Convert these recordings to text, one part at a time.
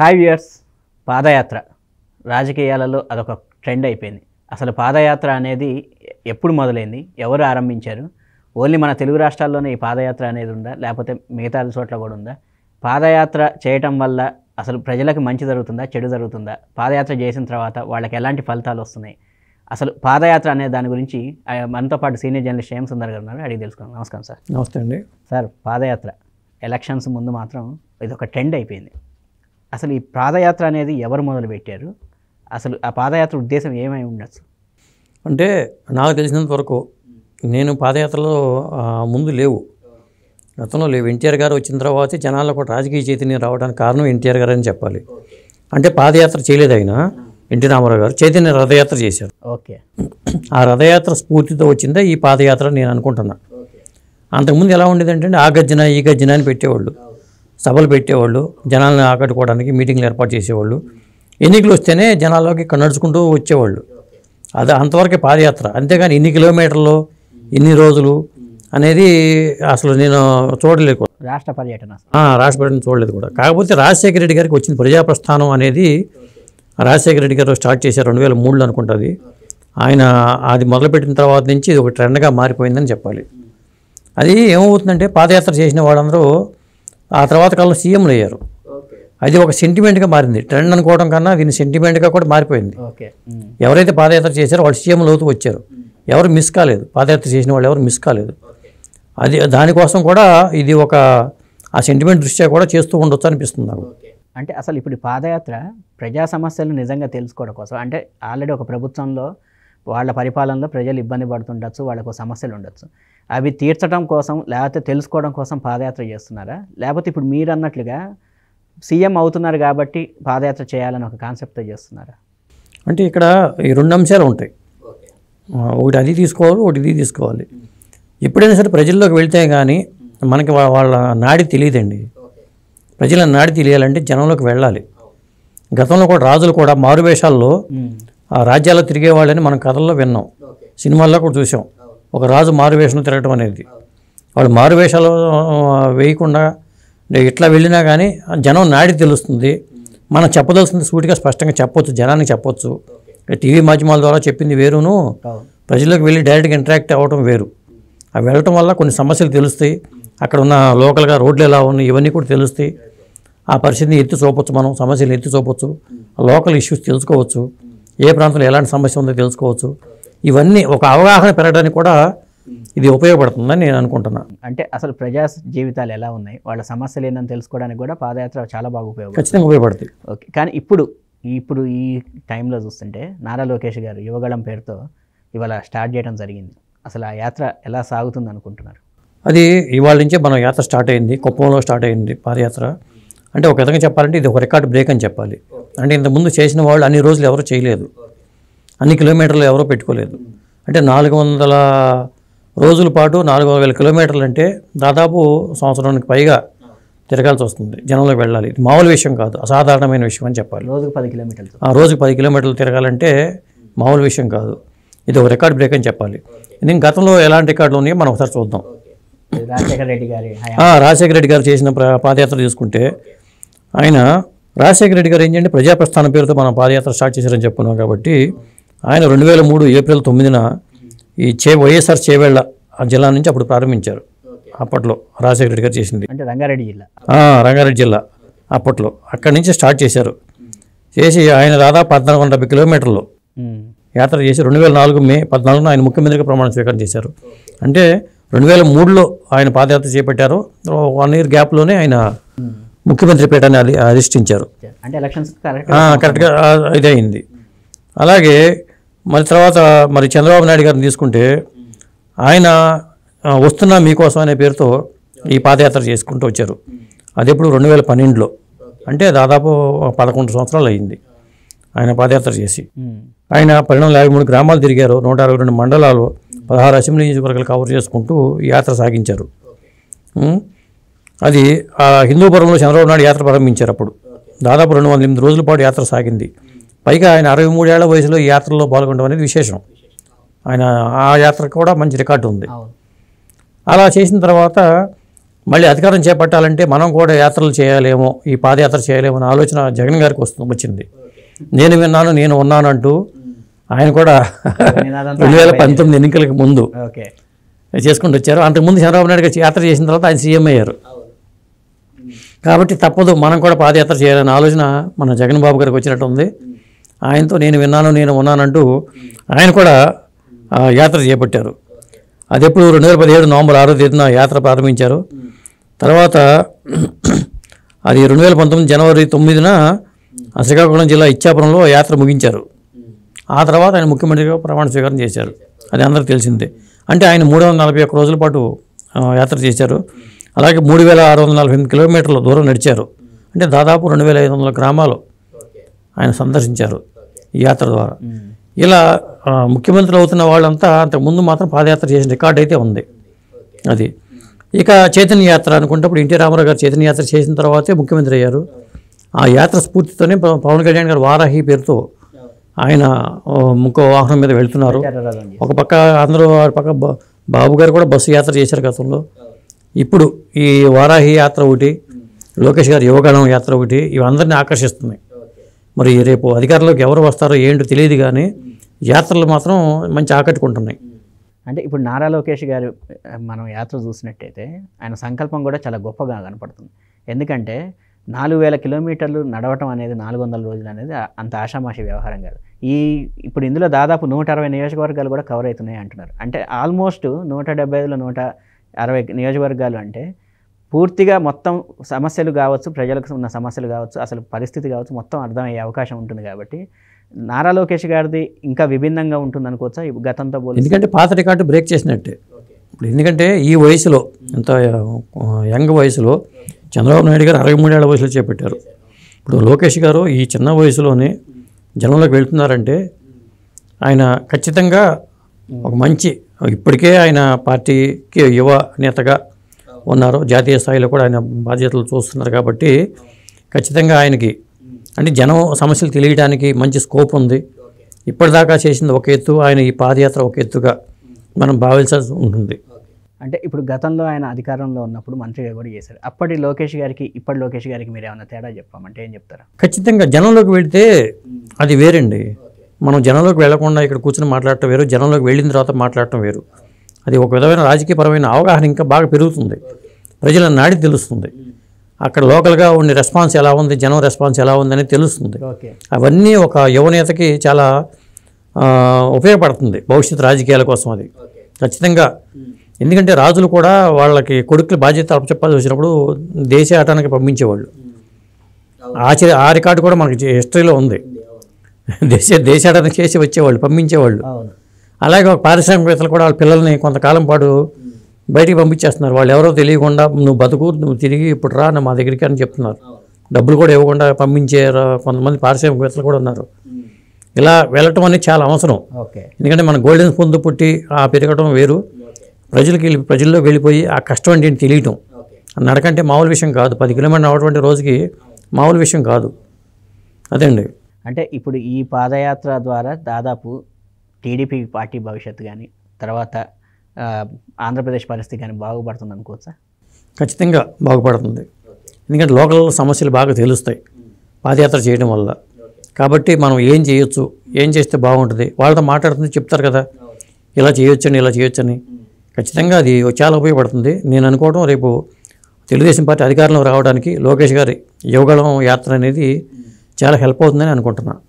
hi viewers పాదయాత్ర రాజకీయాలలో అదొక trend అయిపోయింది అసలు పాదయాత్ర అనేది ఎప్పుడు మొదలైంది ఎవరు ఆరంభించారు ఓన్లీ మన తెలుగు రాష్ట్రాల్లోనే ఈ పాదయాత్ర అనేది ఉందా లేకపోతే మిగతా చోట్ల కూడా ఉందా పాదయాత్ర చేయటం వల్ల అసలు ప్రజలకు మంచి జరుగుతుందా చెడు జరుగుతుందా పాదయాత్ర చేసిన తర్వాత వాళ్ళకి ఎలాంటి ఫలితాలు వస్తున్నాయి అసలు పాదయాత్ర అనే దాని గురించి మనతో పాటు సీనియర్ జర్నలిస్ట్ ఏం సుందర్ గారు ఉన్నారు అడిగి తెలుసుకున్నాం నమస్కారం సార్ నమస్తే అండి సార్ పాదయాత్ర ఎలక్షన్స్ ముందు మాత్రం ఇది ఒక ట్రెండ్ అయిపోయింది అసలు ఈ పాదయాత్ర అనేది ఎవరు మొదలుపెట్టారు అసలు ఆ పాదయాత్ర ఉద్దేశం ఏమై ఉండొచ్చు అంటే నాకు తెలిసినంత వరకు నేను పాదయాత్రలో ముందు లేవు గతంలో లేవు ఎన్టీఆర్ గారు వచ్చిన తర్వాత కూడా రాజకీయ చైతన్యం రావడానికి కారణం ఎన్టీఆర్ గారు అని చెప్పాలి అంటే పాదయాత్ర చేయలేదు ఆయన ఎన్టీ రామారావు గారు చైతన్య రథయాత్ర చేశారు ఓకే ఆ రథయాత్ర స్ఫూర్తితో వచ్చిందే ఈ పాదయాత్ర నేను అనుకుంటున్నాను అంతకుముందు ఎలా ఉండేదంటే ఆ గజ్జన ఈ గజ్జన అని పెట్టేవాళ్ళు సభలు పెట్టేవాళ్ళు జనాలను ఆకట్టుకోవడానికి మీటింగ్లు ఏర్పాటు చేసేవాళ్ళు ఎన్నికలు వస్తేనే జనాల్లోకి నడుచుకుంటూ వచ్చేవాళ్ళు అది అంతవరకు పాదయాత్ర అంతేగాని ఇన్ని కిలోమీటర్లు ఇన్ని రోజులు అనేది అసలు నేను చూడలేదు కూడా రాష్ట్ర పర్యటన రాష్ట్ర పర్యటన చూడలేదు కూడా కాకపోతే రాజశేఖర రెడ్డి గారికి వచ్చింది ప్రజాప్రస్థానం అనేది రాజశేఖర రెడ్డి గారు స్టార్ట్ చేశారు రెండు వేల మూడులో అనుకుంటుంది ఆయన అది మొదలుపెట్టిన తర్వాత నుంచి ఇది ఒక ట్రెండ్గా మారిపోయిందని చెప్పాలి అది ఏమవుతుందంటే పాదయాత్ర చేసిన వాళ్ళందరూ ఆ తర్వాత కాలంలో సీఎంలు అయ్యారు అది ఒక సెంటిమెంట్గా మారింది ట్రెండ్ అనుకోవడం కన్నా దీన్ని సెంటిమెంట్గా కూడా మారిపోయింది ఎవరైతే పాదయాత్ర చేశారో వాళ్ళు సీఎంలు అవుతూ వచ్చారు ఎవరు మిస్ కాలేదు పాదయాత్ర చేసిన వాళ్ళు ఎవరు మిస్ కాలేదు అది దానికోసం కూడా ఇది ఒక ఆ సెంటిమెంట్ దృష్ట్యా కూడా చేస్తూ ఉండొచ్చు అనిపిస్తుంది నాకు అంటే అసలు ఇప్పుడు పాదయాత్ర ప్రజా సమస్యలను నిజంగా తెలుసుకోవడం కోసం అంటే ఆల్రెడీ ఒక ప్రభుత్వంలో వాళ్ళ పరిపాలనలో ప్రజలు ఇబ్బంది పడుతుండొచ్చు వాళ్ళకు సమస్యలు ఉండొచ్చు అవి తీర్చడం కోసం లేకపోతే తెలుసుకోవడం కోసం పాదయాత్ర చేస్తున్నారా లేకపోతే ఇప్పుడు మీరు అన్నట్లుగా సీఎం అవుతున్నారు కాబట్టి పాదయాత్ర చేయాలని ఒక కాన్సెప్ట్తో చేస్తున్నారా అంటే ఇక్కడ ఈ రెండు అంశాలు ఉంటాయి ఒకటి అది తీసుకోవాలి ఒకటి ఇది తీసుకోవాలి ఎప్పుడైనా సరే ప్రజల్లోకి వెళ్తే కానీ మనకి వాళ్ళ నాడి తెలియదండి ప్రజల నాడి తెలియాలంటే జనంలోకి వెళ్ళాలి గతంలో కూడా రాజులు కూడా మారువేషాల్లో ఆ రాజ్యాల్లో తిరిగేవాళ్ళని మనం కథల్లో విన్నాం సినిమాల్లో కూడా చూసాం ఒక రాజు మారువేషం తిరగటం అనేది వాళ్ళు మారువేషాలు వేయకుండా ఇట్లా వెళ్ళినా కానీ జనం నాడి తెలుస్తుంది మనం చెప్పదలసింది సూటిగా స్పష్టంగా చెప్పొచ్చు జనానికి చెప్పొచ్చు టీవీ మాధ్యమాల ద్వారా చెప్పింది వేరును ప్రజలకు వెళ్ళి డైరెక్ట్గా ఇంటరాక్ట్ అవ్వడం వేరు అవి వెళ్ళటం వల్ల కొన్ని సమస్యలు తెలుస్తాయి అక్కడ ఉన్న లోకల్గా రోడ్లు ఎలా ఉన్నాయి ఇవన్నీ కూడా తెలుస్తాయి ఆ పరిస్థితిని ఎత్తి చూపొచ్చు మనం సమస్యలు ఎత్తి చూపొచ్చు లోకల్ ఇష్యూస్ తెలుసుకోవచ్చు ఏ ప్రాంతంలో ఎలాంటి సమస్య ఉందో తెలుసుకోవచ్చు ఇవన్నీ ఒక అవగాహన పెరగడానికి కూడా ఇది ఉపయోగపడుతుందని నేను అనుకుంటున్నాను అంటే అసలు ప్రజా జీవితాలు ఎలా ఉన్నాయి వాళ్ళ సమస్యలు ఏందని తెలుసుకోవడానికి కూడా పాదయాత్ర చాలా బాగా ఉపయోగం ఖచ్చితంగా ఉపయోగపడుతుంది ఓకే కానీ ఇప్పుడు ఇప్పుడు ఈ టైంలో చూస్తుంటే నారా లోకేష్ గారు యువగళం పేరుతో ఇవాళ స్టార్ట్ చేయడం జరిగింది అసలు ఆ యాత్ర ఎలా సాగుతుంది అనుకుంటున్నారు అది ఇవాళ నుంచే మన యాత్ర స్టార్ట్ అయింది కుప్పంలో స్టార్ట్ అయింది పాదయాత్ర అంటే ఒక విధంగా చెప్పాలంటే ఇది ఒక రికార్డ్ బ్రేక్ అని చెప్పాలి అంటే ఇంతకుముందు చేసిన వాళ్ళు అన్ని రోజులు ఎవరు చేయలేదు అన్ని కిలోమీటర్లు ఎవరో పెట్టుకోలేదు అంటే నాలుగు వందల రోజుల పాటు నాలుగు వేల కిలోమీటర్లు అంటే దాదాపు సంవత్సరానికి పైగా తిరగాల్సి వస్తుంది జనంలోకి వెళ్ళాలి ఇది మామూలు విషయం కాదు అసాధారణమైన విషయం అని చెప్పాలి రోజుకు పది కిలోమీటర్లు ఆ రోజుకు పది కిలోమీటర్లు తిరగాలంటే మామూలు విషయం కాదు ఇది ఒక రికార్డ్ బ్రేక్ అని చెప్పాలి నేను గతంలో ఎలాంటి రికార్డులు ఉన్నాయో మనం ఒకసారి చూద్దాం రాజశేఖర రెడ్డి రాజశేఖర రెడ్డి గారు చేసిన పాదయాత్ర తీసుకుంటే ఆయన రాజశేఖర రెడ్డి గారు ఏంటంటే ప్రజాప్రస్థానం పేరుతో మనం పాదయాత్ర స్టార్ట్ చేశారని చెప్పుకున్నాం కాబట్టి ఆయన రెండు వేల మూడు ఏప్రిల్ తొమ్మిదిన ఈ చే వైఎస్ఆర్ చేవేళ్ల ఆ జిల్లా నుంచి అప్పుడు ప్రారంభించారు అప్పట్లో రాజశేఖర రెడ్డి గారు చేసింది అంటే రంగారెడ్డి జిల్లా రంగారెడ్డి జిల్లా అప్పట్లో అక్కడి నుంచి స్టార్ట్ చేశారు చేసి ఆయన దాదాపు పద్నాలుగు వందల డెబ్బై కిలోమీటర్లు యాత్ర చేసి రెండు వేల నాలుగు మే పద్నాలుగున ఆయన ముఖ్యమంత్రిగా ప్రమాణ స్వీకారం చేశారు అంటే రెండు వేల మూడులో ఆయన పాదయాత్ర చేపట్టారు వన్ ఇయర్ గ్యాప్లోనే ఆయన ముఖ్యమంత్రి పీఠాన్ని అధిష్ఠించారు కరెక్ట్గా ఇది అయింది అలాగే మరి తర్వాత మరి చంద్రబాబు నాయుడు గారిని తీసుకుంటే ఆయన వస్తున్నా మీకోసం అనే పేరుతో ఈ పాదయాత్ర చేసుకుంటూ వచ్చారు అది ఎప్పుడు రెండు వేల పన్నెండులో అంటే దాదాపు పదకొండు సంవత్సరాలు అయింది ఆయన పాదయాత్ర చేసి ఆయన పన్నెండు యాభై మూడు గ్రామాలు తిరిగారు నూట అరవై రెండు మండలాలు పదహారు అసెంబ్లీ నియోజకవర్గాలు కవర్ చేసుకుంటూ యాత్ర సాగించారు అది ఆ హిందూపురంలో చంద్రబాబు నాయుడు యాత్ర ప్రారంభించారు అప్పుడు దాదాపు రెండు వందల ఎనిమిది రోజుల పాటు యాత్ర సాగింది పైగా ఆయన అరవై మూడేళ్ల వయసులో ఈ యాత్రలో పాల్గొనడం అనేది విశేషం ఆయన ఆ యాత్రకు కూడా మంచి రికార్డు ఉంది అలా చేసిన తర్వాత మళ్ళీ అధికారం చేపట్టాలంటే మనం కూడా యాత్రలు చేయాలేమో ఈ పాదయాత్ర చేయాలేమో అనే ఆలోచన జగన్ గారికి వస్తుంది వచ్చింది నేను విన్నాను నేను ఉన్నాను అంటూ ఆయన కూడా రెండు వేల పంతొమ్మిది ఎన్నికలకు ముందు చేసుకుంటూ వచ్చారు అంతకుముందు చంద్రబాబు నాయుడు గారు యాత్ర చేసిన తర్వాత ఆయన సీఎం అయ్యారు కాబట్టి తప్పదు మనం కూడా పాదయాత్ర చేయాలనే ఆలోచన మన జగన్ బాబు గారికి వచ్చినట్టు ఉంది ఆయనతో నేను విన్నాను నేను ఉన్నానంటూ ఆయన కూడా యాత్ర చేపట్టారు అది ఎప్పుడు రెండు వేల పదిహేడు నవంబర్ ఆరో తేదీన యాత్ర ప్రారంభించారు తర్వాత అది రెండు వేల పంతొమ్మిది జనవరి తొమ్మిదిన శ్రీకాకుళం జిల్లా ఇచ్చాపురంలో యాత్ర ముగించారు ఆ తర్వాత ఆయన ముఖ్యమంత్రిగా ప్రమాణ స్వీకారం చేశారు అది అందరికీ తెలిసిందే అంటే ఆయన మూడు వందల నలభై ఒక్క రోజుల పాటు యాత్ర చేశారు అలాగే మూడు వేల ఆరు వందల నలభై ఎనిమిది కిలోమీటర్ల దూరం నడిచారు అంటే దాదాపు రెండు వేల ఐదు వందల గ్రామాలు ఆయన సందర్శించారు ఈ యాత్ర ద్వారా ఇలా ముఖ్యమంత్రులు అవుతున్న వాళ్ళంతా అంతకుముందు మాత్రం పాదయాత్ర చేసిన రికార్డు అయితే ఉంది అది ఇక చైతన్య యాత్ర అనుకున్నప్పుడు ఎన్టీ రామారావు గారు చైతన్య యాత్ర చేసిన తర్వాతే ముఖ్యమంత్రి అయ్యారు ఆ యాత్ర స్ఫూర్తితోనే పవన్ కళ్యాణ్ గారు వారాహి పేరుతో ఆయన ఇంకో వాహనం మీద వెళ్తున్నారు ఒక పక్క అందరూ పక్క బాబు గారు కూడా బస్సు యాత్ర చేశారు గతంలో ఇప్పుడు ఈ వారాహి యాత్ర ఒకటి లోకేష్ గారి యువగణం యాత్ర ఒకటి ఇవందరినీ ఆకర్షిస్తున్నాయి మరి రేపు అధికారంలోకి ఎవరు వస్తారో ఏంటో తెలియదు కానీ యాత్రలు మాత్రం మంచి ఆకట్టుకుంటున్నాయి అంటే ఇప్పుడు నారా లోకేష్ గారు మనం యాత్ర చూసినట్టయితే ఆయన సంకల్పం కూడా చాలా గొప్పగా కనపడుతుంది ఎందుకంటే నాలుగు వేల కిలోమీటర్లు నడవటం అనేది నాలుగు వందల రోజులు అనేది అంత ఆషామాషి వ్యవహారం కాదు ఈ ఇప్పుడు ఇందులో దాదాపు నూట అరవై నియోజకవర్గాలు కూడా కవర్ అవుతున్నాయి అంటున్నారు అంటే ఆల్మోస్ట్ నూట డెబ్బై ఐదులో నూట అరవై నియోజకవర్గాలు అంటే పూర్తిగా మొత్తం సమస్యలు కావచ్చు ప్రజలకు ఉన్న సమస్యలు కావచ్చు అసలు పరిస్థితి కావచ్చు మొత్తం అర్థమయ్యే అవకాశం ఉంటుంది కాబట్టి నారా లోకేష్ గారిది ఇంకా విభిన్నంగా ఉంటుంది అనుకోవచ్చా గతంతో పోలి ఎందుకంటే పాత రికార్డు బ్రేక్ చేసినట్టే ఇప్పుడు ఎందుకంటే ఈ వయసులో ఇంత యంగ్ వయసులో చంద్రబాబు నాయుడు గారు అరవై మూడేళ్ల వయసులో చేపట్టారు ఇప్పుడు లోకేష్ గారు ఈ చిన్న వయసులోనే జనంలోకి వెళ్తున్నారంటే ఆయన ఖచ్చితంగా ఒక మంచి ఇప్పటికే ఆయన పార్టీకి యువ నేతగా ఉన్నారు జాతీయ స్థాయిలో కూడా ఆయన బాధ్యతలు చూస్తున్నారు కాబట్టి ఖచ్చితంగా ఆయనకి అంటే జనం సమస్యలు తెలియడానికి మంచి స్కోప్ ఉంది ఇప్పటిదాకా చేసింది ఒక ఎత్తు ఆయన ఈ పాదయాత్ర ఒక ఎత్తుగా మనం భావించాల్సి ఉంటుంది అంటే ఇప్పుడు గతంలో ఆయన అధికారంలో ఉన్నప్పుడు మంత్రిగా కూడా చేశారు అప్పటి లోకేష్ గారికి ఇప్పటి లోకేష్ గారికి మీరు ఏమైనా తేడా చెప్పామంటే ఏం చెప్తారా ఖచ్చితంగా జనంలోకి వెళితే అది వేరండి మనం జనంలోకి వెళ్లకుండా ఇక్కడ కూర్చొని మాట్లాడటం వేరు జనంలోకి వెళ్ళిన తర్వాత మాట్లాడటం వేరు అది ఒక విధమైన రాజకీయపరమైన అవగాహన ఇంకా బాగా పెరుగుతుంది ప్రజల నాడి తెలుస్తుంది అక్కడ లోకల్గా ఉండే రెస్పాన్స్ ఎలా ఉంది జనం రెస్పాన్స్ ఎలా ఉంది అనేది తెలుస్తుంది అవన్నీ ఒక యువనేతకి చాలా ఉపయోగపడుతుంది భవిష్యత్ రాజకీయాల కోసం అది ఖచ్చితంగా ఎందుకంటే రాజులు కూడా వాళ్ళకి కొడుకుల బాధ్యత అప్పచెప్పాల్సి వచ్చినప్పుడు దేశ ఆటానికి పంపించేవాళ్ళు ఆచరి ఆ రికార్డు కూడా మనకి హిస్టరీలో ఉంది దేశ దేశాటన చేసి వచ్చేవాళ్ళు పంపించేవాళ్ళు అలాగే ఒక పారిశ్రామికవేత్తలు కూడా వాళ్ళ పిల్లల్ని కొంతకాలం పాటు బయటికి పంపించేస్తున్నారు వాళ్ళు ఎవరో తెలియకుండా నువ్వు బతుకు నువ్వు తిరిగి ఇప్పుడు రా మా దగ్గరికి అని చెప్తున్నారు డబ్బులు కూడా ఇవ్వకుండా పంపించే కొంతమంది పారిశ్రామికవేత్తలు కూడా ఉన్నారు ఇలా వెళ్ళటం అనేది చాలా అవసరం ఎందుకంటే మన గోల్డెన్ పొందు పుట్టి ఆ పెరగటం వేరు ప్రజలకి వెళ్ళి ప్రజల్లోకి వెళ్ళిపోయి ఆ కష్టం అంటే తెలియటం నడకంటే మామూలు విషయం కాదు పది కిలోమీటర్ అవటువంటి రోజుకి మామూలు విషయం కాదు అండి అంటే ఇప్పుడు ఈ పాదయాత్ర ద్వారా దాదాపు టీడీపీ పార్టీ భవిష్యత్తు కానీ తర్వాత ఆంధ్రప్రదేశ్ పరిస్థితి కానీ బాగుపడుతుంది అనుకోవచ్చా ఖచ్చితంగా బాగుపడుతుంది ఎందుకంటే లోకల్ సమస్యలు బాగా తెలుస్తాయి పాదయాత్ర చేయడం వల్ల కాబట్టి మనం ఏం చేయొచ్చు ఏం చేస్తే బాగుంటుంది వాళ్ళతో మాట్లాడుతుంది చెప్తారు కదా ఇలా చేయొచ్చని ఇలా చేయొచ్చని ఖచ్చితంగా అది చాలా ఉపయోగపడుతుంది నేను అనుకోవడం రేపు తెలుగుదేశం పార్టీ అధికారంలో రావడానికి లోకేష్ గారి యువగళం యాత్ర అనేది చాలా హెల్ప్ అవుతుందని అనుకుంటున్నాను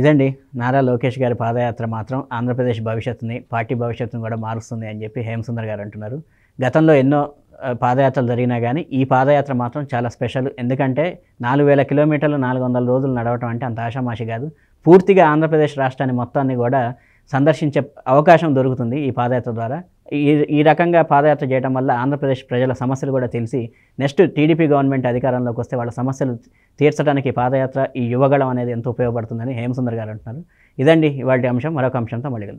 ఇదండి నారా లోకేష్ గారి పాదయాత్ర మాత్రం ఆంధ్రప్రదేశ్ భవిష్యత్తుని పార్టీ భవిష్యత్తుని కూడా మారుస్తుంది అని చెప్పి హేమసుందర్ గారు అంటున్నారు గతంలో ఎన్నో పాదయాత్రలు జరిగినా కానీ ఈ పాదయాత్ర మాత్రం చాలా స్పెషల్ ఎందుకంటే నాలుగు వేల కిలోమీటర్లు నాలుగు వందల రోజులు నడవటం అంటే అంత ఆషామాషి కాదు పూర్తిగా ఆంధ్రప్రదేశ్ రాష్ట్రాన్ని మొత్తాన్ని కూడా సందర్శించే అవకాశం దొరుకుతుంది ఈ పాదయాత్ర ద్వారా ఈ ఈ రకంగా పాదయాత్ర చేయడం వల్ల ఆంధ్రప్రదేశ్ ప్రజల సమస్యలు కూడా తెలిసి నెక్స్ట్ టీడీపీ గవర్నమెంట్ అధికారంలోకి వస్తే వాళ్ళ సమస్యలు తీర్చడానికి పాదయాత్ర ఈ యువగళం అనేది ఎంతో ఉపయోగపడుతుందని హేమసుందర్ గారు అంటున్నారు ఇదండి ఇవాటి అంశం మరొక అంశంతో మళ్ళీ